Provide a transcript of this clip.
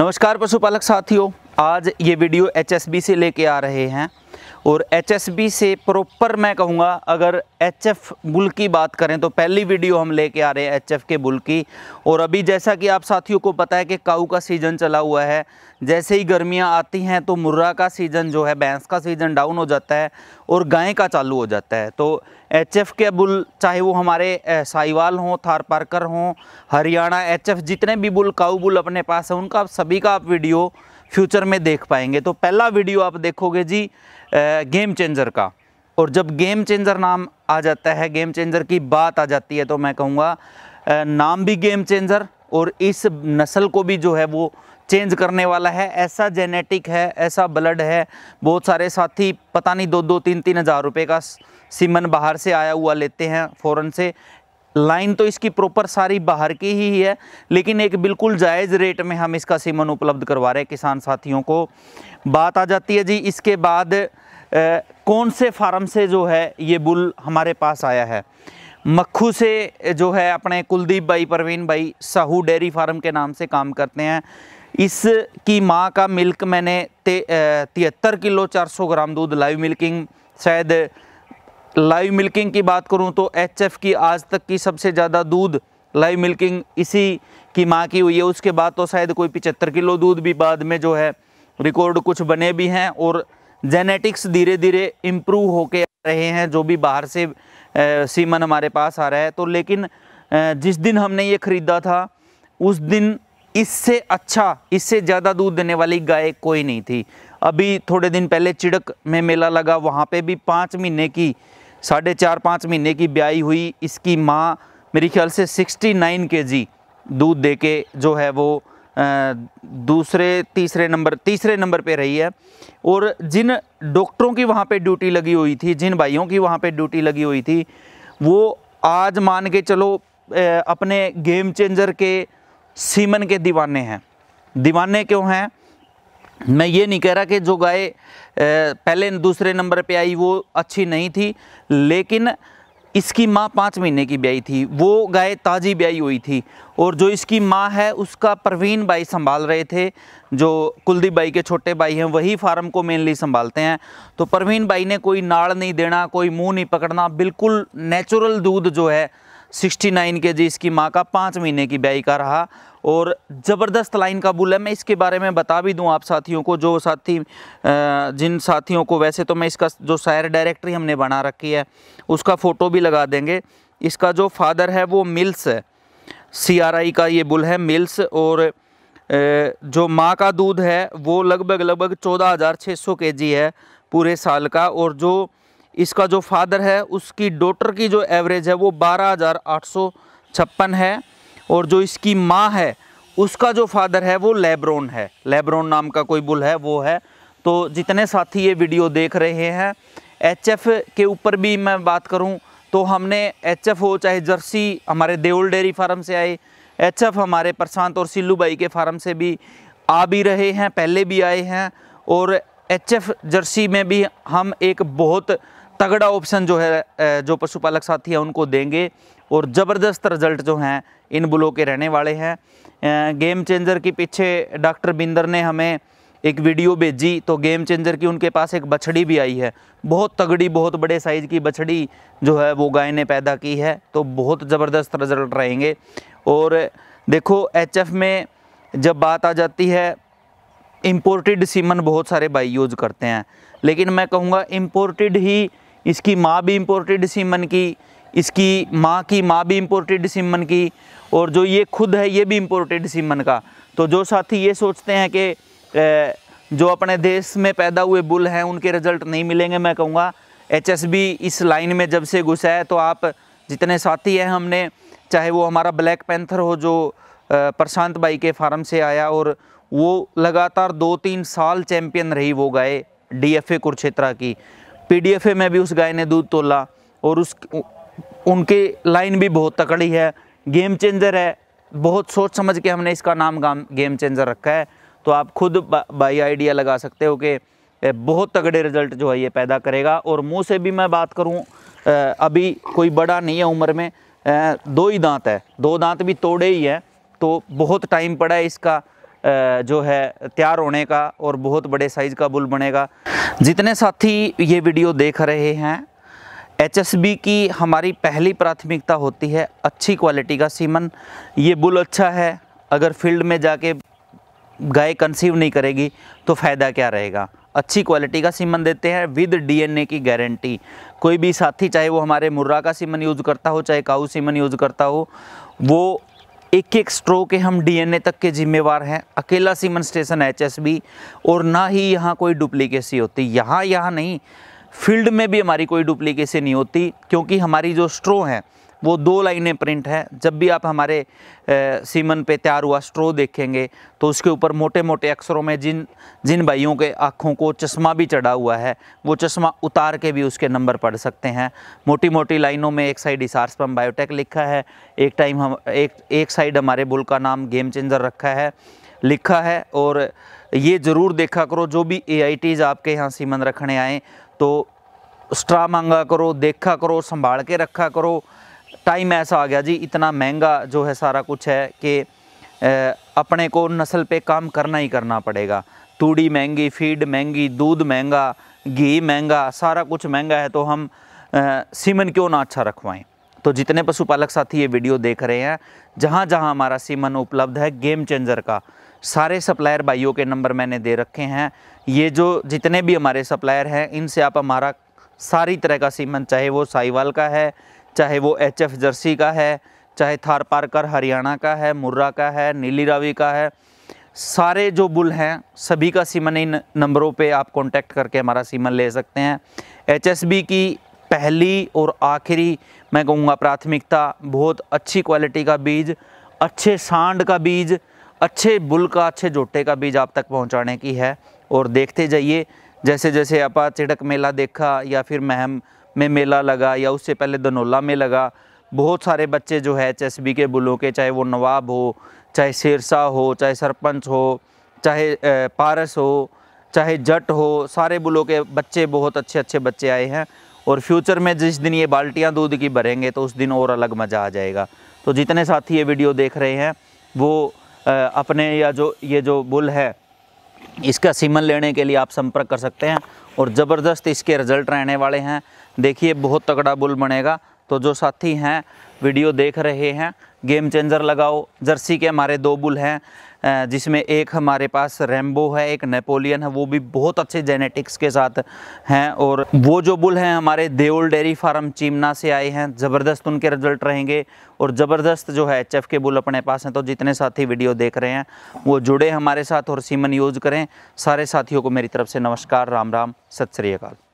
नमस्कार पशुपालक साथियों आज ये वीडियो एच से लेके आ रहे हैं और एचएसबी से प्रॉपर मैं कहूँगा अगर एचएफ बुल की बात करें तो पहली वीडियो हम लेके आ रहे हैं एचएफ के बुल की और अभी जैसा कि आप साथियों को पता है कि काऊ का सीज़न चला हुआ है जैसे ही गर्मियाँ आती हैं तो मुर्रा का सीज़न जो है भैंस का सीज़न डाउन हो जाता है और गाय का चालू हो जाता है तो एच के बुल चाहे वो हमारे साहिवाल हों थार पार्कर हों हरियाणा एच जितने भी बुल काऊ बुल अपने पास हैं उनका सभी का आप वीडियो फ्यूचर में देख पाएंगे तो पहला वीडियो आप देखोगे जी गेम चेंजर का और जब गेम चेंजर नाम आ जाता है गेम चेंजर की बात आ जाती है तो मैं कहूँगा नाम भी गेम चेंजर और इस नस्ल को भी जो है वो चेंज करने वाला है ऐसा जेनेटिक है ऐसा ब्लड है बहुत सारे साथी पता नहीं दो दो तीन तीन हज़ार रुपये का सीमन बाहर से आया हुआ लेते हैं फ़ौरन से लाइन तो इसकी प्रॉपर सारी बाहर की ही है लेकिन एक बिल्कुल जायज़ रेट में हम इसका सीमन उपलब्ध करवा रहे हैं किसान साथियों को बात आ जाती है जी इसके बाद ए, कौन से फार्म से जो है ये बुल हमारे पास आया है मक्खू से जो है अपने कुलदीप भाई परवीन भाई साहू डेयरी फार्म के नाम से काम करते हैं इसकी माँ का मिल्क मैंने तिहत्तर किलो चार ग्राम दूध लाइव मिल्किंग शायद लाइव मिल्किंग की बात करूं तो एचएफ की आज तक की सबसे ज़्यादा दूध लाइव मिल्किंग इसी की माँ की हुई है उसके बाद तो शायद कोई पिचहत्तर किलो दूध भी बाद में जो है रिकॉर्ड कुछ बने भी हैं और जेनेटिक्स धीरे धीरे इम्प्रूव होके आ रहे हैं जो भी बाहर से सीमन हमारे पास आ रहा है तो लेकिन जिस दिन हमने ये ख़रीदा था उस दिन इससे अच्छा इससे ज़्यादा दूध देने वाली गाय कोई नहीं थी अभी थोड़े दिन पहले चिड़क में मेला लगा वहाँ पे भी पाँच महीने की साढ़े चार पाँच महीने की ब्याई हुई इसकी माँ मेरे ख्याल से 69 नाइन के जी दूध दे के जो है वो दूसरे तीसरे नंबर तीसरे नंबर पे रही है और जिन डॉक्टरों की वहाँ पे ड्यूटी लगी हुई थी जिन भाइयों की वहाँ पे ड्यूटी लगी हुई थी वो आज मान के चलो अपने गेम चेंजर के सीमन के दीवाने हैं दीवाने क्यों हैं मैं ये नहीं कह रहा कि जो गाय पहले दूसरे नंबर पे आई वो अच्छी नहीं थी लेकिन इसकी माँ पाँच महीने की ब्याई थी वो गाय ताज़ी ब्याई हुई थी और जो इसकी माँ है उसका प्रवीण भाई संभाल रहे थे जो कुलदीप भाई के छोटे भाई हैं वही फार्म को मेनली संभालते हैं तो प्रवीण भाई ने कोई नाड़ नहीं देना कोई मुंह नहीं पकड़ना बिल्कुल नेचुरल दूध जो है 69 नाइन के जी इसकी माँ का पाँच महीने की ब्याई का रहा और ज़बरदस्त लाइन का बुल है मैं इसके बारे में बता भी दूं आप साथियों को जो साथी जिन साथियों को वैसे तो मैं इसका जो शायर डायरेक्टरी हमने बना रखी है उसका फ़ोटो भी लगा देंगे इसका जो फादर है वो मिल्स है सी का ये बुल है मिल्स और जो माँ का दूध है वो लगभग लगभग चौदह हज़ार छः सौ के जी है पूरे साल का और जो इसका जो फादर है उसकी डोटर की जो एवरेज है वो बारह है और जो इसकी माँ है उसका जो फादर है वो लेब्रोन है लेब्रोन नाम का कोई बुल है वो है तो जितने साथी ये वीडियो देख रहे हैं एचएफ के ऊपर भी मैं बात करूं तो हमने एचएफ हो चाहे जर्सी हमारे देओल डेयरी फार्म से आए एचएफ हमारे प्रशांत और सिल्लू भाई के फार्म से भी आ भी रहे हैं पहले भी आए हैं और एचएफ जर्सी में भी हम एक बहुत तगड़ा ऑप्शन जो है जो पशुपालक साथी हैं उनको देंगे और ज़बरदस्त रिजल्ट जो हैं इन बुलों के रहने वाले हैं गेम चेंजर के पीछे डॉक्टर बिंदर ने हमें एक वीडियो भेजी तो गेम चेंजर की उनके पास एक बछड़ी भी आई है बहुत तगड़ी बहुत बड़े साइज़ की बछड़ी जो है वो गाय ने पैदा की है तो बहुत ज़बरदस्त रिजल्ट रहेंगे और देखो एच में जब बात आ जाती है इम्पोर्टेड सीमन बहुत सारे बाई यूज करते हैं लेकिन मैं कहूँगा इम्पोर्टेड ही इसकी माँ भी इम्पोर्टेड सीमन की इसकी माँ की माँ भी इम्पोर्टेड सीमन की और जो ये खुद है ये भी इम्पोर्टेड सीमन का तो जो साथी ये सोचते हैं कि जो अपने देश में पैदा हुए बुल हैं उनके रिजल्ट नहीं मिलेंगे मैं कहूँगा एच इस लाइन में जब से घुसा है तो आप जितने साथी हैं हमने चाहे वो हमारा ब्लैक पैंथर हो जो प्रशांत भाई के फार्म से आया और वो लगातार दो तीन साल चैम्पियन रही वो गाय डीएफए कुरुक्षेत्रा की पीडीएफए में भी उस गाय ने दूध तोला और उस उनकी लाइन भी बहुत तकड़ी है गेम चेंजर है बहुत सोच समझ के हमने इसका नाम गेम चेंजर रखा है तो आप खुद भाई आइडिया लगा सकते हो कि बहुत तगड़े रिजल्ट जो है ये पैदा करेगा और मुंह से भी मैं बात करूं अभी कोई बड़ा नहीं है उम्र में दो ही दांत है दो दांत भी तोड़े ही हैं तो बहुत टाइम पड़ा है इसका जो है तैयार होने का और बहुत बड़े साइज़ का बुल बनेगा जितने साथी ये वीडियो देख रहे हैं एचएसबी की हमारी पहली प्राथमिकता होती है अच्छी क्वालिटी का सीमन ये बुल अच्छा है अगर फील्ड में जाके गाय कंसीव नहीं करेगी तो फ़ायदा क्या रहेगा अच्छी क्वालिटी का सीमन देते हैं विद डीएनए की गारंटी कोई भी साथी चाहे वो हमारे मुर्रा का सीमन यूज़ करता हो चाहे काऊ सीमन यूज़ करता हो वो एक एक स्ट्रो के हम डीएनए तक के जिम्मेवार हैं अकेला सीमन स्टेशन एचएसबी और ना ही यहाँ कोई डुप्लीकेसी होती यहाँ यहाँ नहीं फील्ड में भी हमारी कोई डुप्लीकेसी नहीं होती क्योंकि हमारी जो स्ट्रो हैं वो दो लाइनें प्रिंट है जब भी आप हमारे सीमन पे तैयार हुआ स्ट्रो देखेंगे तो उसके ऊपर मोटे मोटे अक्षरों में जिन जिन भाइयों के आँखों को चश्मा भी चढ़ा हुआ है वो चश्मा उतार के भी उसके नंबर पढ़ सकते हैं मोटी मोटी लाइनों में एक साइड इसारसपम बायोटेक लिखा है एक टाइम हम एक एक साइड हमारे बुल का नाम गेम चेंजर रखा है लिखा है और ये ज़रूर देखा करो जो भी ए आपके यहाँ सीमन रखने आएँ तो स्ट्रा मांगा करो देखा करो संभाल के रखा करो टाइम ऐसा आ गया जी इतना महंगा जो है सारा कुछ है कि अपने को नस्ल पे काम करना ही करना पड़ेगा तूड़ी महंगी फीड महंगी दूध महंगा घी महंगा सारा कुछ महंगा है तो हम सीमन क्यों ना अच्छा रखवाएं तो जितने पशुपालक साथी ये वीडियो देख रहे हैं जहाँ जहाँ हमारा सीमन उपलब्ध है गेम चेंजर का सारे सप्लायर भाइयों के नंबर मैंने दे रखे हैं ये जो जितने भी हमारे सप्लायर हैं इनसे आप हमारा सारी तरह का सीमन चाहे वो साहिवाल का है चाहे वो एच एफ जर्सी का है चाहे थार पारकर हरियाणा का है मुर्रा का है नीली रावी का है सारे जो बुल हैं सभी का सीमन इन नंबरों पे आप कांटेक्ट करके हमारा सीमन ले सकते हैं एचएसबी की पहली और आखिरी मैं कहूँगा प्राथमिकता बहुत अच्छी क्वालिटी का बीज अच्छे सांड का बीज अच्छे बुल का अच्छे जोटे का बीज आप तक पहुँचाने की है और देखते जाइए जैसे जैसे आपा चिड़क मेला देखा या फिर महम में मेला लगा या उससे पहले दनोला में लगा बहुत सारे बच्चे जो है चेसबी के बुलों के चाहे वो नवाब हो चाहे शेरशाह हो चाहे सरपंच हो चाहे पारस हो चाहे जट हो सारे बुलों के बच्चे बहुत अच्छे अच्छे बच्चे आए हैं और फ्यूचर में जिस दिन ये बाल्टियाँ दूध की भरेंगे तो उस दिन और अलग मज़ा आ जाएगा तो जितने साथी ये वीडियो देख रहे हैं वो अपने या जो ये जो बुल है इसका सीमन लेने के लिए आप संपर्क कर सकते हैं और ज़बरदस्त इसके रिज़ल्ट रहने वाले हैं देखिए बहुत तगड़ा बुल बनेगा तो जो साथी हैं वीडियो देख रहे हैं गेम चेंजर लगाओ जर्सी के हमारे दो बुल हैं जिसमें एक हमारे पास रेम्बो है एक नेपोलियन है वो भी बहुत अच्छे जेनेटिक्स के साथ हैं और वो जो बुल हैं हमारे देओल डेयरी फार्म चीमना से आए हैं ज़बरदस्त उनके रिजल्ट रहेंगे और ज़बरदस्त जो है एच के बुल अपने पास हैं तो जितने साथी वीडियो देख रहे हैं वो जुड़े हमारे साथ और सीमन यूज़ करें सारे साथियों को मेरी तरफ से नमस्कार राम राम सत श्रीकाल